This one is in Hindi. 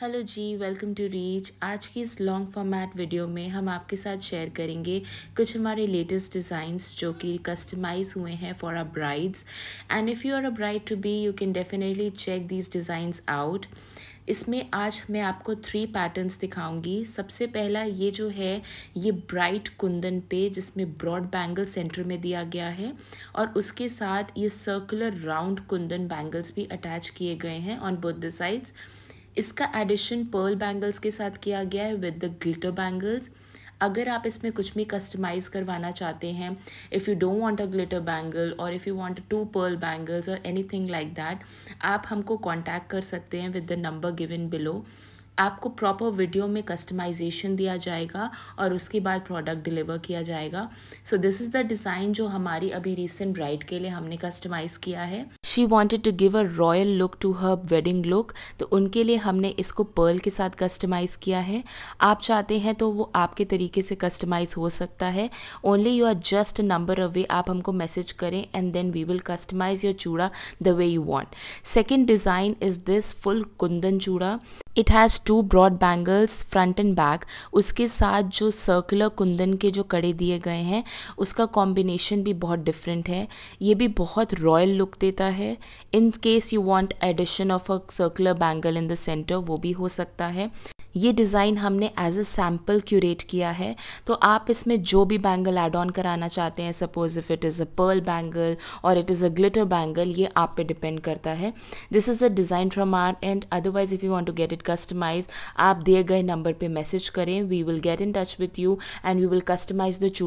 हेलो जी वेलकम टू रीच आज की इस लॉन्ग फॉर्मेट वीडियो में हम आपके साथ शेयर करेंगे कुछ हमारे लेटेस्ट डिज़ाइंस जो कि कस्टमाइज हुए हैं for our brides and if you are a bride to be you can definitely check these designs out इसमें आज मैं आपको थ्री पैटर्न्स दिखाऊंगी सबसे पहला ये जो है ये ब्राइट कुंदन पे जिसमें ब्रॉड बैंगल सेंटर में दिया गया है और उसके साथ ये सर्कुलर राउंड कुंदन बैंगल्स भी अटैच किए गए हैं ऑन बोथ द साइड्स इसका एडिशन पर्ल बैंगल्स के साथ किया गया है विद द ग्लिटर बैंगल्स अगर आप इसमें कुछ भी कस्टमाइज़ करवाना चाहते हैं if you don't want a glitter bangle और if you want to pearl bangles और एनीथिंग लाइक दैट आप हमको कांटेक्ट कर सकते हैं with the number given below आपको प्रॉपर वीडियो में कस्टमाइजेशन दिया जाएगा और उसके बाद प्रोडक्ट डिलीवर किया जाएगा so this is the design जो हमारी अभी रिसेंट ब्राइड के लिए हमने कस्टमाइज़ किया है she wanted to give a royal look to her wedding look तो उनके लिए हमने इसको पर्ल के साथ कस्टमाइज़ किया है आप चाहते हैं तो वो आपके तरीके से कस्टमाइज़ हो सकता है only you are just number away आप हमको मैसेज करें and then we will customize your chooda the way you want second design is this full kundan chooda it has two broad bangles front and back उसके साथ जो सर्कुलर कुंदन के जो कड़े दिए गए हैं उसका कॉम्बिनेशन भी बहुत डिफरेंट है ये भी बहुत रॉयल लुक देता है in case you want addition of a circular bangle in the centre वो भी हो सकता है ये डिज़ाइन हमने एज अ सैम्पल क्यूरेट किया है तो आप इसमें जो भी बैंगल एड ऑन कराना चाहते हैं suppose if it is a pearl bangle और it is a glitter bangle ये आप पे डिपेंड करता है this is a design from our end otherwise if you want to get it customize आप दिए गए नंबर पर मैसेज करें we will get in touch with you and we will customize the चू